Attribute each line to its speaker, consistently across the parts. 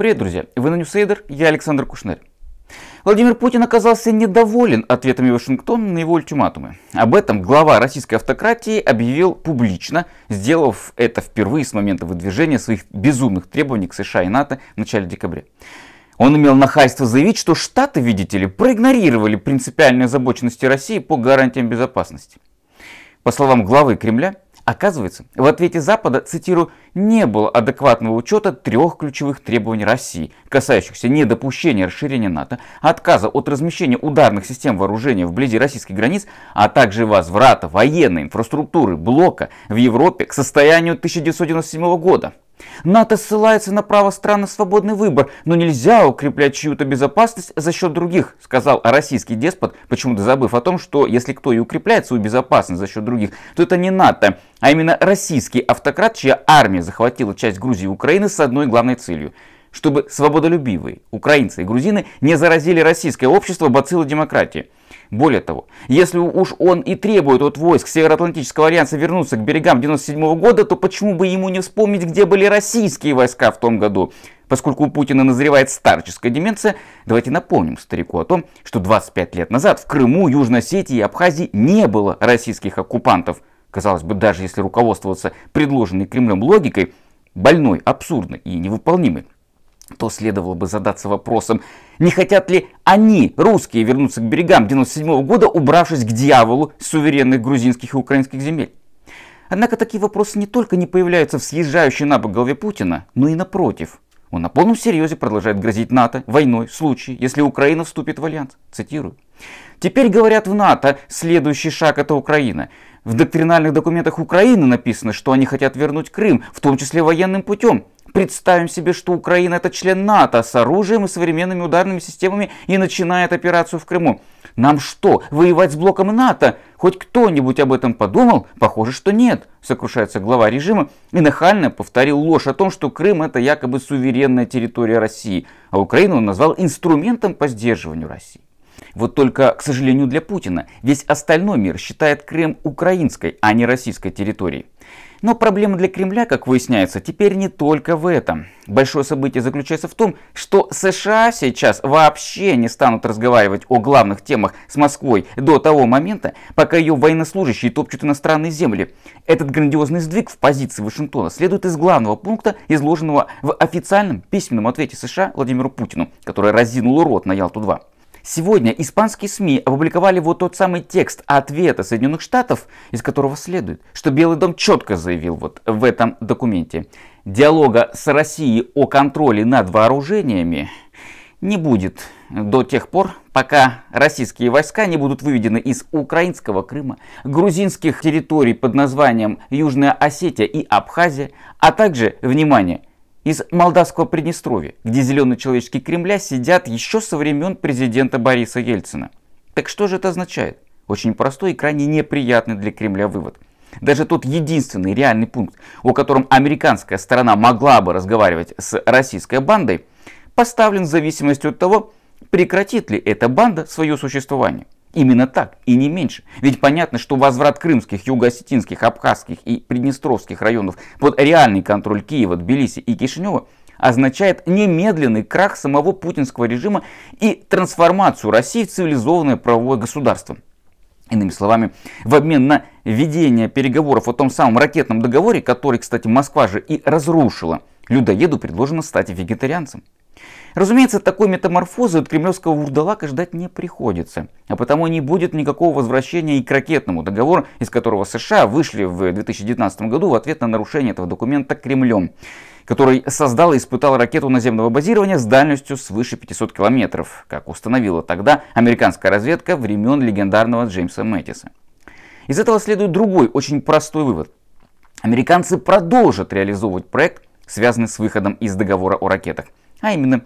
Speaker 1: Привет, друзья! Вы на Ньюсейдер, я Александр Кушнер. Владимир Путин оказался недоволен ответами Вашингтона на его ультиматумы. Об этом глава российской автократии объявил публично, сделав это впервые с момента выдвижения своих безумных требований к США и НАТО в начале декабря. Он имел нахальство заявить, что Штаты, видите ли, проигнорировали принципиальные озабоченности России по гарантиям безопасности. По словам главы Кремля, Оказывается, в ответе Запада, цитирую, не было адекватного учета трех ключевых требований России, касающихся недопущения расширения НАТО, отказа от размещения ударных систем вооружения вблизи российских границ, а также возврата военной инфраструктуры блока в Европе к состоянию 1997 года. НАТО ссылается на право стран на свободный выбор, но нельзя укреплять чью-то безопасность за счет других, сказал российский деспот, почему-то забыв о том, что если кто и укрепляет свою безопасность за счет других, то это не НАТО, а именно российский автократ, чья армия захватила часть Грузии и Украины с одной главной целью чтобы свободолюбивые украинцы и грузины не заразили российское общество бациллой демократии. Более того, если уж он и требует от войск Североатлантического альянса вернуться к берегам 97 года, то почему бы ему не вспомнить, где были российские войска в том году? Поскольку у Путина назревает старческая деменция, давайте напомним старику о том, что 25 лет назад в Крыму, Южной Осетии и Абхазии не было российских оккупантов. Казалось бы, даже если руководствоваться предложенной Кремлем логикой, больной, абсурдной и невыполнимой, то следовало бы задаться вопросом, не хотят ли они, русские, вернуться к берегам 1997 года, убравшись к дьяволу с суверенных грузинских и украинских земель? Однако такие вопросы не только не появляются в съезжающей на бок голове Путина, но и напротив. Он на полном серьезе продолжает грозить НАТО войной в случае, если Украина вступит в альянс. Цитирую. Теперь говорят в НАТО, следующий шаг это Украина. В доктринальных документах Украины написано, что они хотят вернуть Крым, в том числе военным путем. Представим себе, что Украина это член НАТО с оружием и современными ударными системами и начинает операцию в Крыму. Нам что, воевать с блоком НАТО? Хоть кто-нибудь об этом подумал? Похоже, что нет, сокрушается глава режима и нахально повторил ложь о том, что Крым это якобы суверенная территория России, а Украину он назвал инструментом по сдерживанию России. Вот только, к сожалению для Путина, весь остальной мир считает Крым украинской, а не российской территорией. Но проблема для Кремля, как выясняется, теперь не только в этом. Большое событие заключается в том, что США сейчас вообще не станут разговаривать о главных темах с Москвой до того момента, пока ее военнослужащие топчут иностранные земли. Этот грандиозный сдвиг в позиции Вашингтона следует из главного пункта, изложенного в официальном письменном ответе США Владимиру Путину, который разинул рот на Ялту-2. Сегодня испанские СМИ опубликовали вот тот самый текст ответа Соединенных Штатов, из которого следует, что Белый дом четко заявил вот в этом документе. Диалога с Россией о контроле над вооружениями не будет до тех пор, пока российские войска не будут выведены из украинского Крыма, грузинских территорий под названием Южная Осетия и Абхазия, а также, внимание, из Молдавского Приднестровья, где зеленые человечки Кремля сидят еще со времен президента Бориса Ельцина. Так что же это означает? Очень простой и крайне неприятный для Кремля вывод. Даже тот единственный реальный пункт, о котором американская сторона могла бы разговаривать с российской бандой, поставлен в зависимости от того, прекратит ли эта банда свое существование. Именно так, и не меньше. Ведь понятно, что возврат крымских, юго-осетинских, абхазских и приднестровских районов под реальный контроль Киева, Тбилиси и Кишинева означает немедленный крах самого путинского режима и трансформацию России в цивилизованное правовое государство. Иными словами, в обмен на ведение переговоров о том самом ракетном договоре, который, кстати, Москва же и разрушила, людоеду предложено стать вегетарианцем. Разумеется, такой метаморфозы от кремлевского вурдалака ждать не приходится, а потому не будет никакого возвращения и к ракетному договору, из которого США вышли в 2019 году в ответ на нарушение этого документа Кремлем который создал и испытал ракету наземного базирования с дальностью свыше 500 километров, как установила тогда американская разведка времен легендарного Джеймса Мэттиса. Из этого следует другой, очень простой вывод. Американцы продолжат реализовывать проект, связанный с выходом из договора о ракетах. А именно,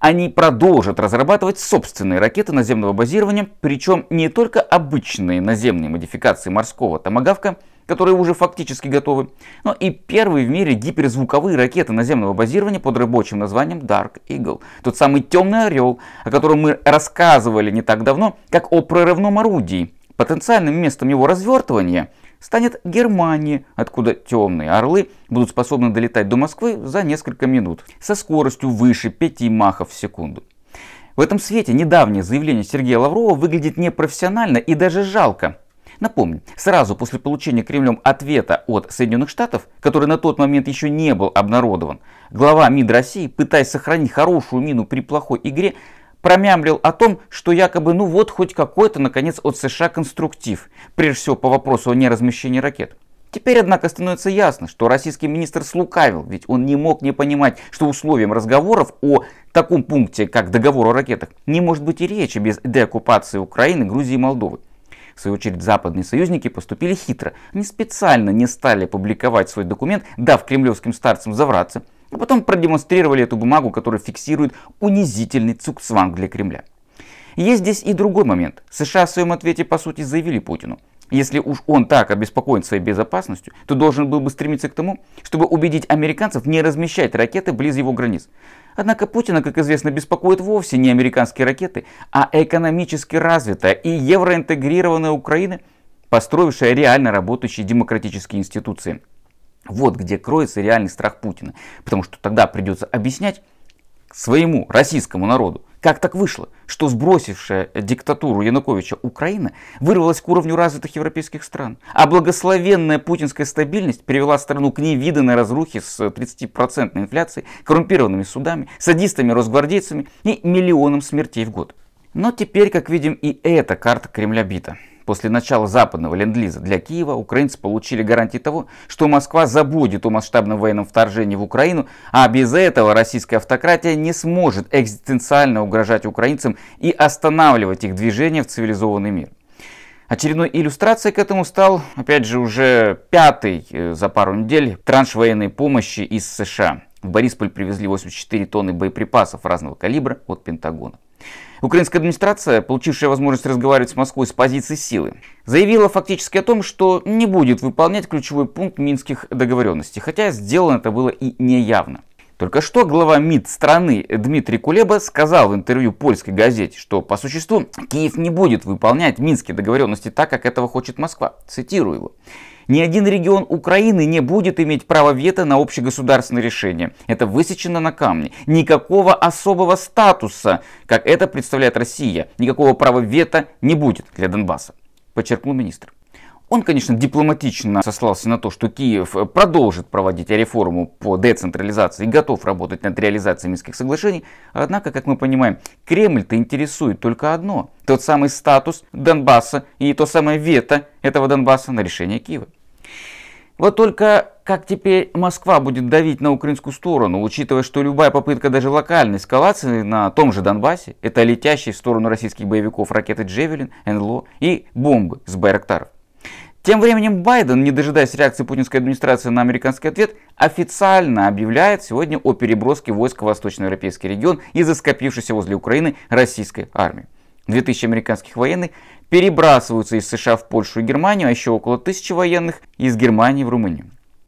Speaker 1: они продолжат разрабатывать собственные ракеты наземного базирования, причем не только обычные наземные модификации морского томагавка, которые уже фактически готовы, но и первые в мире гиперзвуковые ракеты наземного базирования под рабочим названием Dark Eagle. Тот самый темный орел, о котором мы рассказывали не так давно, как о прорывном орудии, потенциальным местом его развертывания – станет Германия, откуда темные орлы будут способны долетать до Москвы за несколько минут со скоростью выше 5 махов в секунду. В этом свете недавнее заявление Сергея Лаврова выглядит непрофессионально и даже жалко. Напомню, сразу после получения Кремлем ответа от Соединенных Штатов, который на тот момент еще не был обнародован, глава МИД России, пытаясь сохранить хорошую мину при плохой игре, промямлил о том, что якобы ну вот хоть какой-то наконец от США конструктив, прежде всего по вопросу о неразмещении ракет. Теперь, однако, становится ясно, что российский министр слукавил, ведь он не мог не понимать, что условием разговоров о таком пункте, как договор о ракетах, не может быть и речи без деоккупации Украины, Грузии и Молдовы. В свою очередь, западные союзники поступили хитро. Они специально не стали публиковать свой документ, дав кремлевским старцам завраться – а потом продемонстрировали эту бумагу, которая фиксирует унизительный цукцванг для Кремля. Есть здесь и другой момент. США в своем ответе по сути заявили Путину, если уж он так обеспокоен своей безопасностью, то должен был бы стремиться к тому, чтобы убедить американцев не размещать ракеты близ его границ. Однако Путина, как известно, беспокоит вовсе не американские ракеты, а экономически развитая и евроинтегрированная Украина, построившая реально работающие демократические институции – вот где кроется реальный страх Путина. Потому что тогда придется объяснять своему российскому народу, как так вышло, что сбросившая диктатуру Януковича Украина вырвалась к уровню развитых европейских стран, а благословенная путинская стабильность привела страну к невиданной разрухе с 30% инфляцией, коррумпированными судами, садистами, росгвардейцами и миллионом смертей в год. Но теперь, как видим, и эта карта Кремля бита. После начала западного ленд-лиза для Киева украинцы получили гарантии того, что Москва забудет о масштабном военном вторжении в Украину, а без этого российская автократия не сможет экзистенциально угрожать украинцам и останавливать их движение в цивилизованный мир. Очередной иллюстрацией к этому стал, опять же, уже пятый э, за пару недель транш военной помощи из США. В Борисполь привезли 84 тонны боеприпасов разного калибра от Пентагона. Украинская администрация, получившая возможность разговаривать с Москвой с позиции силы, заявила фактически о том, что не будет выполнять ключевой пункт минских договоренностей, хотя сделано это было и неявно. Только что глава МИД страны Дмитрий Кулеба сказал в интервью польской газете, что по существу Киев не будет выполнять минские договоренности так, как этого хочет Москва. Цитирую его. Ни один регион Украины не будет иметь права вето на общегосударственное решение. Это высечено на камне. Никакого особого статуса, как это представляет Россия, никакого права вето не будет для Донбасса, подчеркнул министр. Он, конечно, дипломатично сослался на то, что Киев э, продолжит проводить реформу по децентрализации и готов работать над реализацией Минских соглашений. Однако, как мы понимаем, Кремль-то интересует только одно. Тот самый статус Донбасса и то самое вето этого Донбасса на решение Киева. Вот только как теперь Москва будет давить на украинскую сторону, учитывая, что любая попытка даже локальной эскалации на том же Донбассе – это летящие в сторону российских боевиков ракеты «Джевелин», «НЛО» и бомбы с байрактаров. Тем временем Байден, не дожидаясь реакции путинской администрации на американский ответ, официально объявляет сегодня о переброске войск в восточноевропейский регион из-за скопившейся возле Украины российской армии. 2000 американских военных перебрасываются из США в Польшу и Германию, а еще около 1000 военных из Германии в Румынию.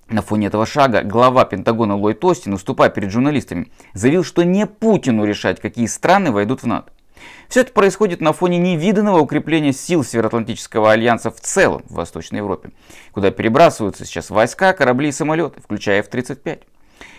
Speaker 1: На фоне этого шага глава Пентагона Ллойд Остин, уступая перед журналистами, заявил, что не Путину решать, какие страны войдут в НАТО. Все это происходит на фоне невиданного укрепления сил Североатлантического альянса в целом в Восточной Европе, куда перебрасываются сейчас войска, корабли и самолеты, включая F-35.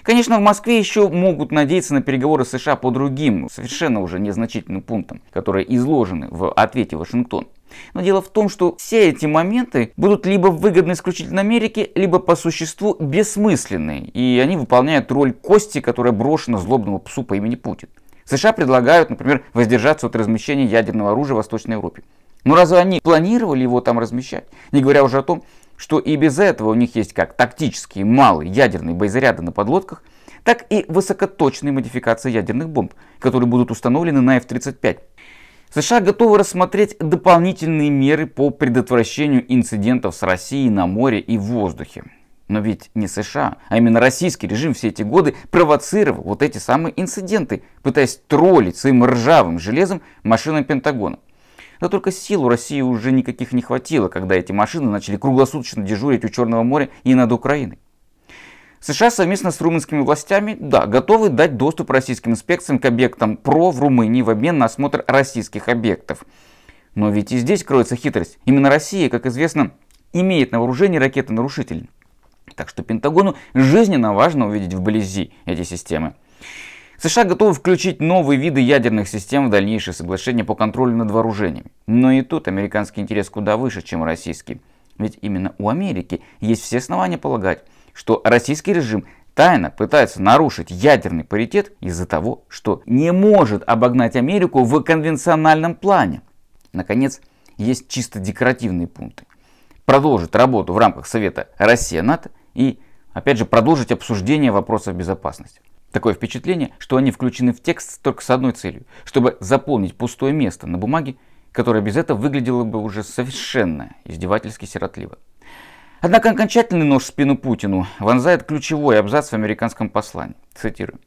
Speaker 1: Конечно, в Москве еще могут надеяться на переговоры США по другим, совершенно уже незначительным пунктам, которые изложены в ответе Вашингтона. Но дело в том, что все эти моменты будут либо выгодны исключительно Америке, либо по существу бессмысленны, и они выполняют роль кости, которая брошена злобному псу по имени Путин. США предлагают, например, воздержаться от размещения ядерного оружия в Восточной Европе. Но ну, разве они планировали его там размещать? Не говоря уже о том, что и без этого у них есть как тактические малые ядерные боезаряды на подлодках, так и высокоточные модификации ядерных бомб, которые будут установлены на F-35. США готовы рассмотреть дополнительные меры по предотвращению инцидентов с Россией на море и в воздухе. Но ведь не США, а именно российский режим все эти годы провоцировал вот эти самые инциденты, пытаясь троллить своим ржавым железом машины Пентагона. Да только сил у России уже никаких не хватило, когда эти машины начали круглосуточно дежурить у Черного моря и над Украиной. США совместно с румынскими властями, да, готовы дать доступ российским инспекциям к объектам ПРО в Румынии в обмен на осмотр российских объектов. Но ведь и здесь кроется хитрость. Именно Россия, как известно, имеет на вооружении ракеты-нарушитель. Так что Пентагону жизненно важно увидеть вблизи эти системы. США готовы включить новые виды ядерных систем в дальнейшие соглашения по контролю над вооружениями, Но и тут американский интерес куда выше, чем российский. Ведь именно у Америки есть все основания полагать, что российский режим тайно пытается нарушить ядерный паритет из-за того, что не может обогнать Америку в конвенциональном плане. Наконец, есть чисто декоративные пункты. Продолжит работу в рамках Совета Россия-НАТО и, опять же, продолжить обсуждение вопросов безопасности. Такое впечатление, что они включены в текст только с одной целью, чтобы заполнить пустое место на бумаге, которое без этого выглядело бы уже совершенно издевательски сиротливо. Однако окончательный нож в спину Путину вонзает ключевой абзац в американском послании. Цитирую.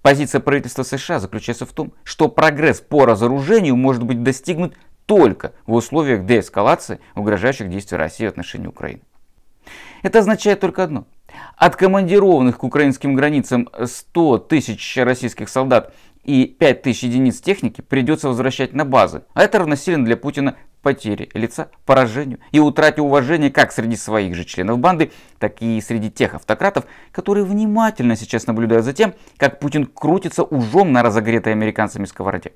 Speaker 1: Позиция правительства США заключается в том, что прогресс по разоружению может быть достигнут только в условиях деэскалации угрожающих действий России в отношении Украины. Это означает только одно. Откомандированных к украинским границам 100 тысяч российских солдат и 5000 единиц техники придется возвращать на базы. А это равносильно для Путина потере лица, поражению и утрате уважения как среди своих же членов банды, так и среди тех автократов, которые внимательно сейчас наблюдают за тем, как Путин крутится ужом на разогретой американцами сковороде.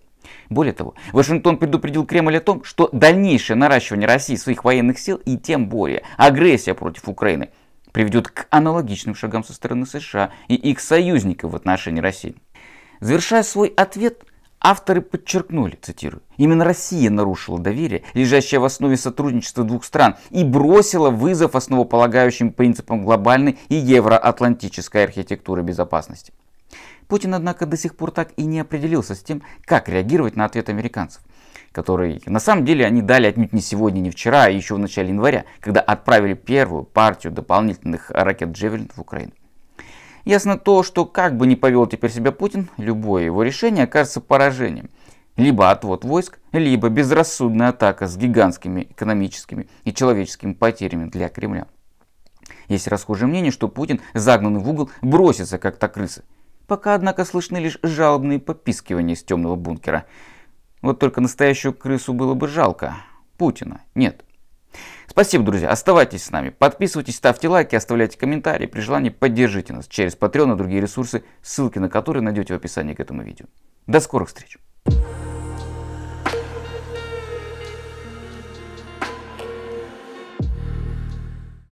Speaker 1: Более того, Вашингтон предупредил Кремль о том, что дальнейшее наращивание России своих военных сил и тем более агрессия против Украины приведет к аналогичным шагам со стороны США и их союзников в отношении России. Завершая свой ответ, авторы подчеркнули, цитирую, «Именно Россия нарушила доверие, лежащее в основе сотрудничества двух стран, и бросила вызов основополагающим принципам глобальной и евроатлантической архитектуры безопасности». Путин, однако, до сих пор так и не определился с тем, как реагировать на ответ американцев который на самом деле они дали отнюдь не сегодня, не вчера, а еще в начале января, когда отправили первую партию дополнительных ракет Джевелин в Украину. Ясно то, что как бы ни повел теперь себя Путин, любое его решение окажется поражением. Либо отвод войск, либо безрассудная атака с гигантскими экономическими и человеческими потерями для Кремля. Есть расхожее мнение, что Путин, загнанный в угол, бросится как то крысы. Пока, однако, слышны лишь жалобные попискивания из темного бункера. Вот только настоящую крысу было бы жалко. Путина нет. Спасибо, друзья. Оставайтесь с нами. Подписывайтесь, ставьте лайки, оставляйте комментарии. При желании поддержите нас через Patreon и другие ресурсы, ссылки на которые найдете в описании к этому видео. До скорых встреч!